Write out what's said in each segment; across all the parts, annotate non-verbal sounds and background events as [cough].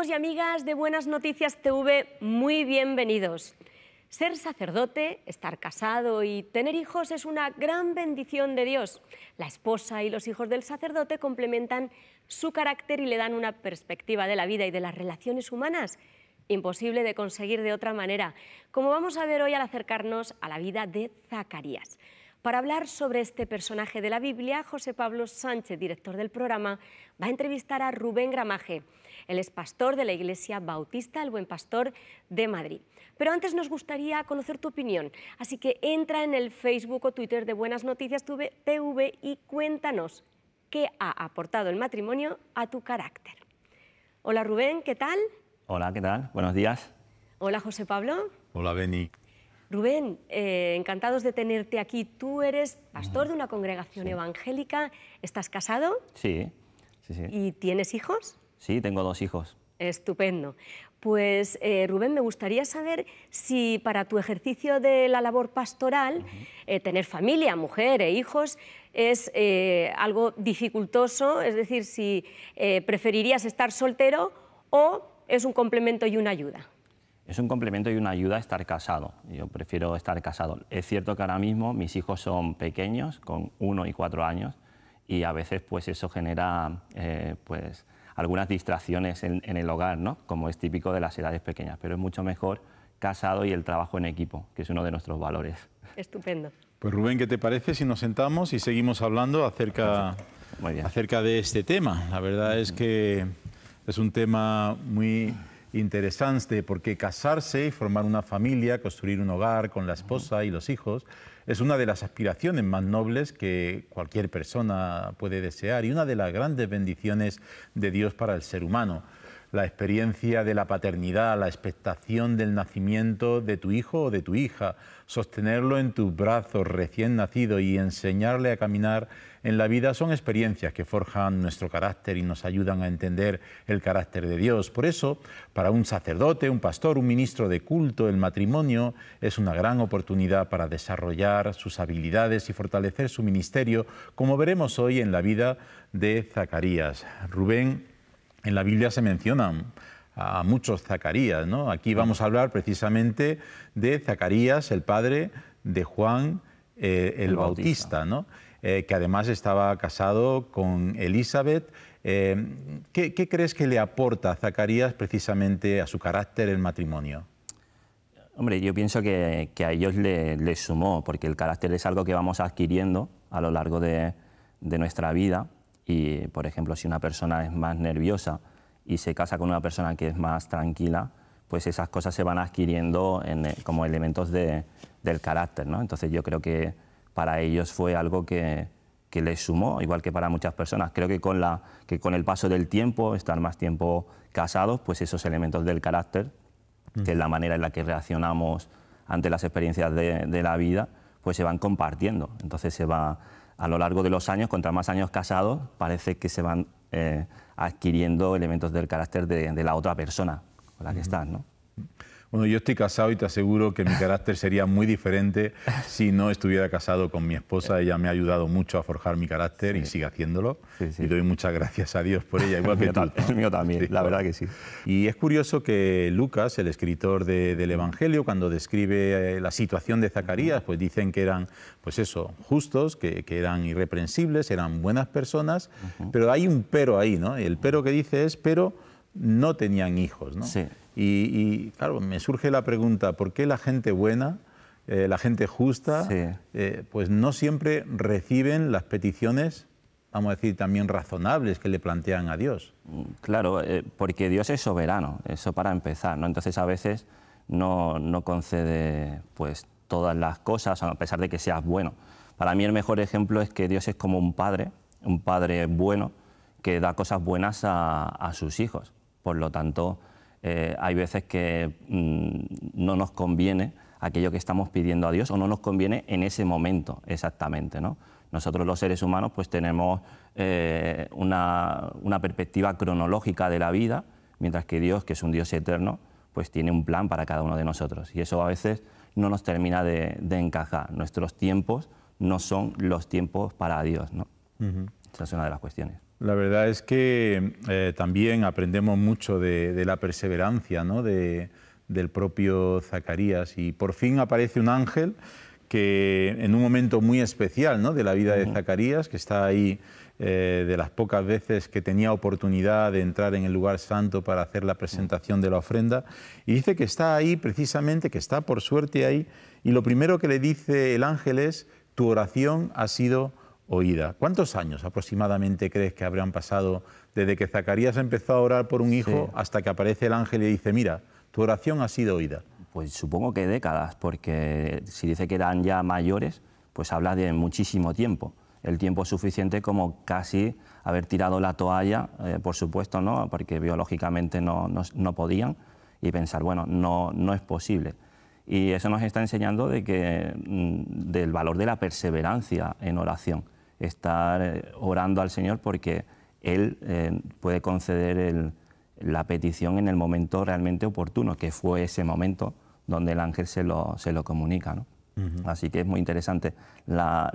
amigos y amigas de Buenas Noticias TV, muy bienvenidos. Ser sacerdote, estar casado y tener hijos es una gran bendición de Dios. La esposa y los hijos del sacerdote complementan su carácter y le dan una perspectiva de la vida y de las relaciones humanas imposible de conseguir de otra manera, como vamos a ver hoy al acercarnos a la vida de Zacarías. Para hablar sobre este personaje de la Biblia, José Pablo Sánchez, director del programa, va a entrevistar a Rubén Gramaje. Él es pastor de la Iglesia Bautista, el Buen Pastor de Madrid. Pero antes nos gustaría conocer tu opinión, así que entra en el Facebook o Twitter de Buenas Noticias TV y cuéntanos qué ha aportado el matrimonio a tu carácter. Hola Rubén, ¿qué tal? Hola, ¿qué tal? Buenos días. Hola José Pablo. Hola Beni. Rubén, eh, encantados de tenerte aquí. Tú eres pastor de una congregación evangélica, estás casado. Sí, sí, sí. ¿Y tienes hijos? Sí, tengo dos hijos. Estupendo. Pues eh, Rubén, me gustaría saber si para tu ejercicio de la labor pastoral, eh, tener familia, mujer e hijos, es algo dificultoso, es decir, si preferirías estar soltero o es un complemento y una ayuda es un complemento y una ayuda estar casado. Yo prefiero estar casado. Es cierto que ahora mismo mis hijos son pequeños, con uno y cuatro años, y a veces pues eso genera eh, pues algunas distracciones en, el hogar, ¿no? como es típico de las edades pequeñas, pero es mucho mejor casado y el trabajo en equipo, que es uno de nuestros valores. Estupendo. Pues Rubén, ¿qué te parece si nos sentamos y seguimos hablando acerca, acerca de este tema? La verdad es que es un tema muy interesante porque casarse, y formar una familia, construir un hogar con la esposa y los hijos, es una de las aspiraciones más nobles que cualquier persona puede desear y una de las grandes bendiciones de Dios para el ser humano la experiencia de la paternidad, la expectación del nacimiento de tu hijo o de tu hija, sostenerlo en tus brazos recién nacido y enseñarle a caminar en la vida son experiencias que forjan nuestro carácter y nos ayudan a entender el carácter de Dios. Por eso, para un sacerdote, un pastor, un ministro de culto, el matrimonio es una gran oportunidad para desarrollar sus habilidades y fortalecer su ministerio, como veremos hoy en la vida de Zacarías. Rubén en la Biblia se mencionan a muchos Zacarías. ¿no? Aquí vamos a hablar precisamente de Zacarías, el padre de Juan eh, el, Bautista, ¿no? Eh, que además estaba casado con Elizabeth. Eh, ¿qué, crees que le aporta a Zacarías precisamente a su carácter el matrimonio? Hombre, yo pienso que, a ellos les le sumó, porque el carácter es algo que vamos adquiriendo a lo largo de nuestra vida y, por ejemplo, si una persona es más nerviosa y se casa con una persona que es más tranquila, pues esas cosas se van adquiriendo eh, como elementos de, del carácter. ¿no? Entonces yo creo que para ellos fue algo que, les sumó, igual que para muchas personas. Creo que con, la, que con el paso del tiempo, estar más tiempo casados, pues esos elementos del carácter, que es la manera en la que reaccionamos ante las experiencias de, de la vida, pues se van compartiendo. Entonces se va a lo largo de los años, contra más años casados, parece que se van eh, adquiriendo elementos del carácter de, la otra persona con la que estás. Bueno, yo estoy casado y te aseguro que mi carácter sería muy diferente [laughs] si no estuviera casado con mi esposa. Ella me ha ayudado mucho a forjar mi carácter y sigue haciéndolo. Y doy muchas gracias a Dios por ella, igual que [laughs] tú. El mío también, la verdad que sí. Y es curioso que Lucas, el escritor del Evangelio, cuando describe eh, la situación de Zacarías, pues dicen que eran, pues eso, justos, que, eran irreprensibles, eran buenas personas, pero hay un pero ahí, ¿no? El pero que dice es, pero no tenían hijos, ¿no? Sí. Y, claro, me surge la pregunta, ¿por qué la gente buena, eh, la gente justa, eh, pues no siempre reciben las peticiones, vamos a decir, también razonables que le plantean a Dios? Mm, claro, eh, porque Dios es soberano, eso para empezar, ¿no? Entonces a veces no, no concede pues todas las cosas, a pesar de que seas bueno. Para mí el mejor ejemplo es que Dios es como un padre, un padre bueno, que da cosas buenas a sus hijos. Por lo tanto, eh, hay veces que mm, no nos conviene aquello que estamos pidiendo a Dios o no nos conviene en ese momento exactamente. Nosotros los seres humanos pues tenemos eh, una, perspectiva cronológica de la vida, mientras que Dios, que es un Dios eterno, pues tiene un plan para cada uno de nosotros. Y eso a veces no nos termina de, encajar. Nuestros tiempos no son los tiempos para Dios. Esa es una de las cuestiones. La verdad es que eh, también aprendemos mucho de, la perseverancia ¿no? del propio Zacarías y por fin aparece un ángel que en un momento muy especial ¿no? de la vida de Zacarías, que está ahí eh, de las pocas veces que tenía oportunidad de entrar en el lugar santo para hacer la presentación de la ofrenda, y dice que está ahí precisamente, que está por suerte ahí, y lo primero que le dice el ángel es, tu oración ha sido oída. ¿Cuántos años aproximadamente crees que habrán pasado desde que Zacarías empezó a orar por un hijo hasta que aparece el ángel y dice, mira, tu oración ha sido oída? Pues supongo que décadas, porque si dice que eran ya mayores, pues habla de muchísimo tiempo. El tiempo suficiente como casi haber tirado la toalla, eh, por supuesto, ¿no? porque biológicamente no, podían, y pensar, bueno, no, no es posible. Y eso nos está enseñando de que, mm, del valor de la perseverancia en oración estar eh, orando al Señor porque Él eh, puede conceder la petición en el momento realmente oportuno, que fue ese momento donde el ángel se lo, se comunica. ¿no? Así que es muy interesante la,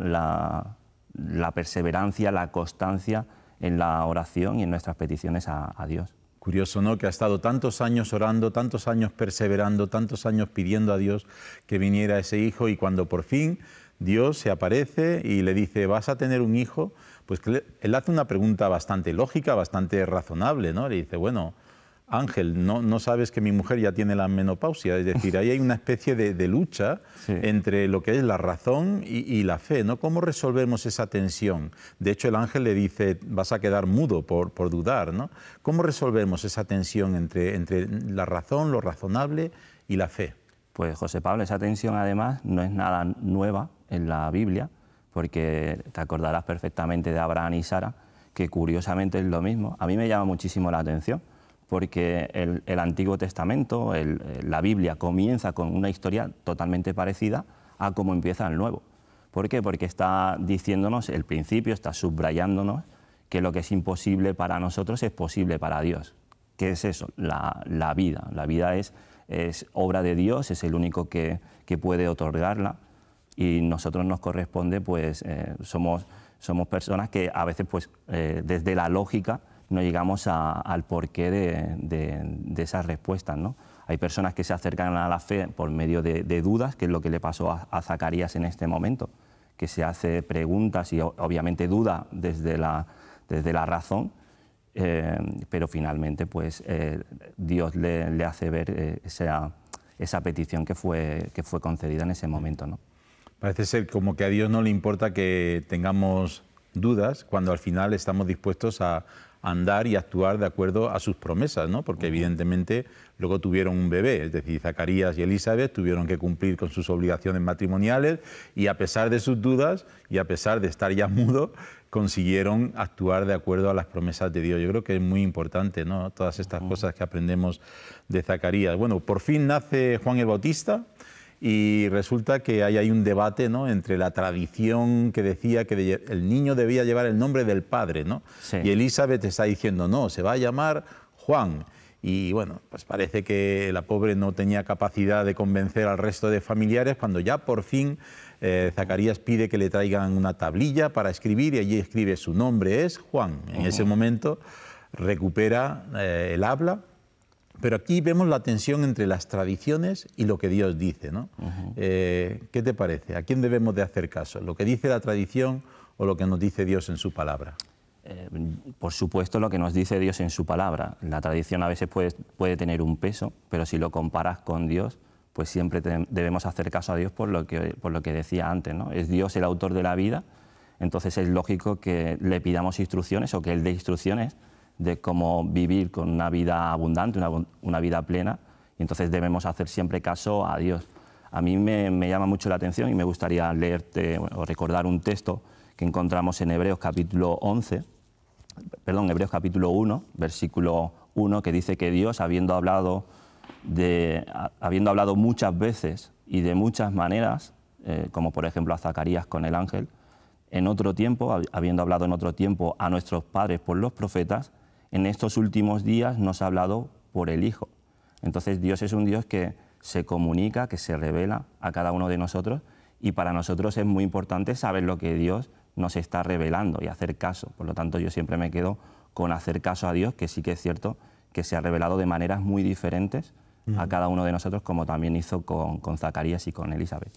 perseverancia, la constancia en la oración y en nuestras peticiones a, a Dios. Curioso, ¿no? Que ha estado tantos años orando, tantos años perseverando, tantos años pidiendo a Dios que viniera ese hijo y cuando por fin Dios se aparece y le dice, vas a tener un hijo, pues él hace una pregunta bastante lógica, bastante razonable, ¿no? Le dice, bueno, Ángel, no, sabes que mi mujer ya tiene la menopausia, es decir, ahí hay una especie de, lucha entre lo que es la razón y, la fe, ¿no? ¿Cómo resolvemos esa tensión? De hecho, el ángel le dice, vas a quedar mudo por, dudar, ¿no? ¿Cómo resolvemos esa tensión entre la razón, lo razonable y la fe? Pues José Pablo, esa tensión además no es nada nueva en la Biblia, porque te acordarás perfectamente de Abraham y Sara, que curiosamente es lo mismo. A mí me llama muchísimo la atención, porque el, Antiguo Testamento, la Biblia, comienza con una historia totalmente parecida a cómo empieza el Nuevo. ¿Por qué? Porque está diciéndonos el principio, está subrayándonos que lo que es imposible para nosotros es posible para Dios. ¿Qué es eso? La, la vida. La vida es es obra de Dios, es el único que, que puede otorgarla y nosotros nos corresponde, pues eh, somos, somos personas que a veces pues eh, desde la lógica no llegamos al porqué de, de, esas respuestas, ¿no? Hay personas que se acercan a la fe por medio de, dudas, que es lo que le pasó a, a, Zacarías en este momento, que se hace preguntas y obviamente duda desde la, desde la razón, eh, pero finalmente pues, eh, Dios le, hace ver eh, esa, esa, petición que fue, que fue concedida en ese momento. ¿no? Parece ser como que a Dios no le importa que tengamos dudas cuando al final estamos dispuestos a, andar y actuar de acuerdo a sus promesas, ¿no? Porque evidentemente luego tuvieron un bebé, es decir, Zacarías y Elizabeth tuvieron que cumplir con sus obligaciones matrimoniales y a pesar de sus dudas y a pesar de estar ya [laughs] mudo, consiguieron actuar de acuerdo a las promesas de Dios. Yo creo que es muy importante, ¿no? Todas estas cosas que aprendemos de Zacarías. Bueno, por fin nace Juan el Bautista y resulta que hay, un debate entre la tradición que decía que el niño debía llevar el nombre del padre, ¿no? Y Elizabeth está diciendo, no, se va a llamar Juan. Y bueno, pues parece que la pobre no tenía capacidad de convencer al resto de familiares cuando ya por fin eh, Zacarías pide que le traigan una tablilla para escribir y allí escribe su nombre es Juan. En ese oh. momento recupera eh, el habla pero aquí vemos la tensión entre las tradiciones y lo que Dios dice, eh, ¿Qué te parece? ¿A quién debemos de hacer caso? ¿Lo que dice la tradición o lo que nos dice Dios en su palabra? Eh, por supuesto, lo que nos dice Dios en su palabra. La tradición a veces puede, tener un peso, pero si lo comparas con Dios, pues siempre debemos hacer caso a Dios por lo que, por lo que decía antes, Es Dios el autor de la vida, entonces es lógico que le pidamos instrucciones o que Él dé instrucciones de cómo vivir con una vida abundante, una, vida plena, y entonces debemos hacer siempre caso a Dios. A mí me, llama mucho la atención y me gustaría leerte o recordar un texto que encontramos en Hebreos capítulo 11, perdón, Hebreos capítulo 1, versículo 1, que dice que Dios, habiendo hablado, de, habiendo hablado muchas veces y de muchas maneras, eh, como por ejemplo a Zacarías con el ángel, en otro tiempo, habiendo hablado en otro tiempo a nuestros padres por los profetas, en estos últimos días nos ha hablado por el Hijo. Entonces Dios es un Dios que se comunica, que se revela a cada uno de nosotros y para nosotros es muy importante saber lo que Dios nos está revelando y hacer caso. Por lo tanto, yo siempre me quedo con hacer caso a Dios, que sí que es cierto que se ha revelado de maneras muy diferentes a cada uno de nosotros, como también hizo con, Zacarías y con Elizabeth.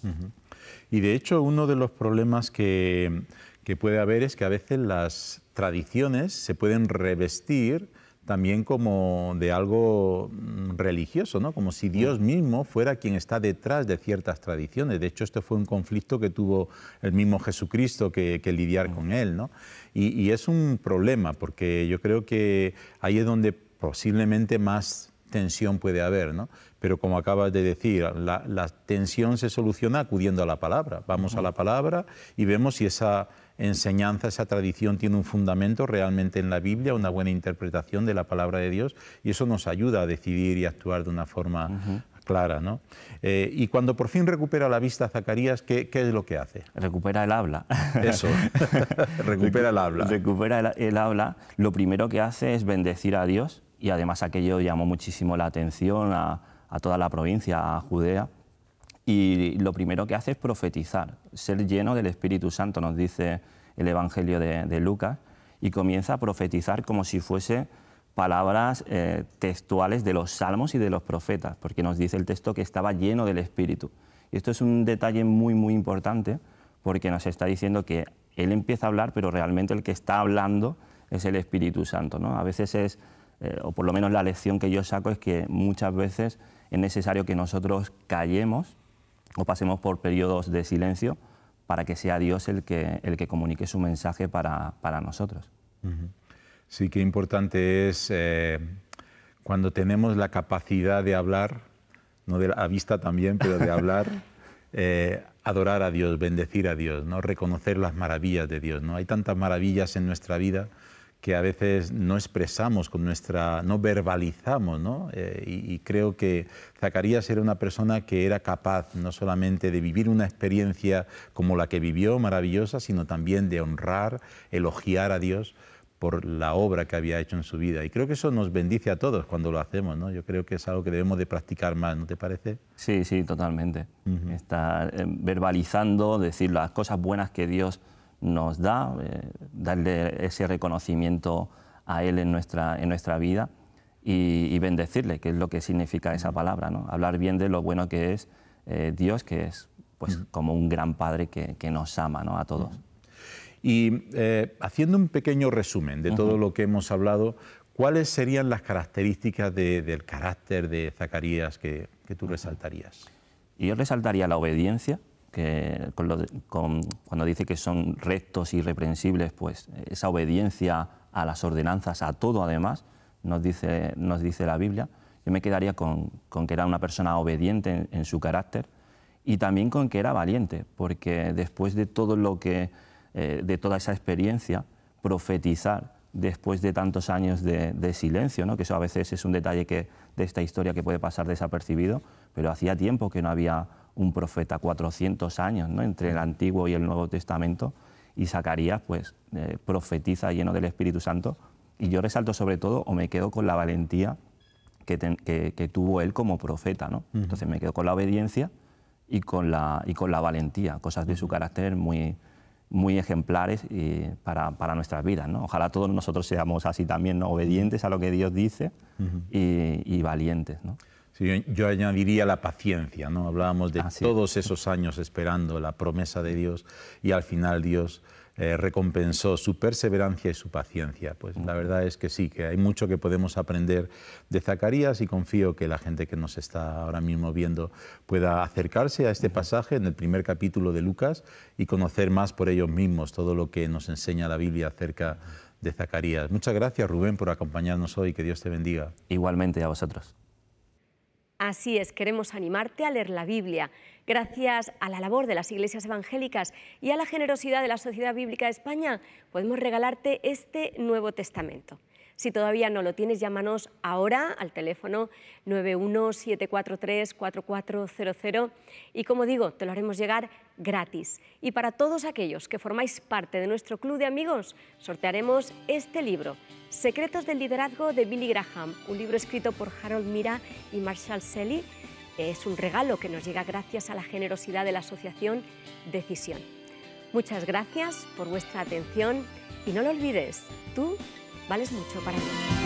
Y de hecho, uno de los problemas que, que puede haber es que a veces las tradiciones se pueden revestir también como de algo mm, religioso, ¿no? como si Dios mm. mismo fuera quien está detrás de ciertas tradiciones. De hecho, este fue un conflicto que tuvo el mismo Jesucristo que, lidiar mm. con él. ¿no? Y, y es un problema, porque yo creo que ahí es donde posiblemente más tensión puede haber, ¿no? Pero como acabas de decir, la, tensión se soluciona acudiendo a la palabra. Vamos a la palabra y vemos si esa enseñanza, esa tradición tiene un fundamento realmente en la Biblia, una buena interpretación de la palabra de Dios y eso nos ayuda a decidir y actuar de una forma clara. ¿no? Eh, y cuando por fin recupera la vista Zacarías, ¿qué, es lo que hace? Recupera el habla. Eso, [laughs] recupera el habla. Recupera el, habla. Lo primero que hace es bendecir a Dios y además aquello llamó muchísimo la atención a, toda la provincia, a Judea. Y lo primero que hace es profetizar, ser lleno del Espíritu Santo, nos dice el Evangelio de, Lucas, y comienza a profetizar como si fuese palabras eh, textuales de los salmos y de los profetas, porque nos dice el texto que estaba lleno del Espíritu. Y esto es un detalle muy, muy importante, porque nos está diciendo que él empieza a hablar, pero realmente el que está hablando es el Espíritu Santo. ¿no? A veces es eh, o por lo menos la lección que yo saco es que muchas veces es necesario que nosotros callemos o pasemos por periodos de silencio para que sea Dios el que, el que comunique su mensaje para, nosotros. Sí, que importante es eh, cuando tenemos la capacidad de hablar, no de vista también, pero de hablar, [laughs] eh, adorar a Dios, bendecir a Dios, ¿no? reconocer las maravillas de Dios. ¿no? Hay tantas maravillas en nuestra vida que a veces no expresamos con nuestra, no verbalizamos, ¿no? Eh, y, creo que Zacarías era una persona que era capaz no solamente de vivir una experiencia como la que vivió, maravillosa, sino también de honrar, elogiar a Dios por la obra que había hecho en su vida. Y creo que eso nos bendice a todos cuando lo hacemos, ¿no? Yo creo que es algo que debemos de practicar más, ¿no te parece? Sí, sí, totalmente. Eh, verbalizando, decir las cosas buenas que Dios nos da, eh, darle ese reconocimiento a Él en nuestra, vida y, bendecirle, que es lo que significa esa palabra, ¿no? hablar bien de lo bueno que es eh, Dios, que es pues, como un gran Padre que, nos ama ¿no? a todos. Y eh, haciendo un pequeño resumen de todo lo que hemos hablado, ¿cuáles serían las características del carácter de Zacarías que, que tú resaltarías? Yo resaltaría la obediencia, que cuando dice que son rectos y e reprensibles, pues esa obediencia a las ordenanzas, a todo además, nos dice, nos dice la Biblia. Yo me quedaría con, que era una persona obediente en, su carácter y también con que era valiente, porque después de todo lo que, eh, de toda esa experiencia, profetizar después de tantos años de, de silencio, ¿no? que eso a veces es un detalle que, de esta historia que puede pasar desapercibido, pero hacía tiempo que no había un profeta, 400 años ¿no? entre el Antiguo y el Nuevo Testamento, y Zacarías pues, eh, profetiza lleno del Espíritu Santo. Y yo resalto sobre todo, o me quedo con la valentía que, que, tuvo él como profeta. ¿no? Entonces me quedo con la obediencia y con la, y con la valentía, cosas de su carácter muy, muy ejemplares para, para, nuestras vidas. ¿no? Ojalá todos nosotros seamos así también, obedientes a lo que Dios dice y, y, valientes. ¿no? yo añadiría la paciencia, ¿no? Hablábamos de ah, todos esos años esperando la promesa de Dios y al final Dios eh, recompensó su perseverancia y su paciencia. Pues la verdad es que sí, que hay mucho que podemos aprender de Zacarías y confío que la gente que nos está ahora mismo viendo pueda acercarse a este pasaje en el primer capítulo de Lucas y conocer más por ellos mismos todo lo que nos enseña la Biblia acerca de Zacarías. Muchas gracias Rubén por acompañarnos hoy, que Dios te bendiga. Igualmente a vosotros. Así es, queremos animarte a leer la Biblia. Gracias a la labor de las iglesias evangélicas y a la generosidad de la Sociedad Bíblica de España, podemos regalarte este Nuevo Testamento. Si todavía no lo tienes, llámanos ahora al teléfono 917434400 y como digo, te lo haremos llegar gratis. Y para todos aquellos que formáis parte de nuestro club de amigos, sortearemos este libro, Secretos del liderazgo de Billy Graham, un libro escrito por Harold Mira y Marshall Selly. Es un regalo que nos llega gracias a la generosidad de la asociación Decisión. Muchas gracias por vuestra atención y no lo olvides, tú vales mucho para mí.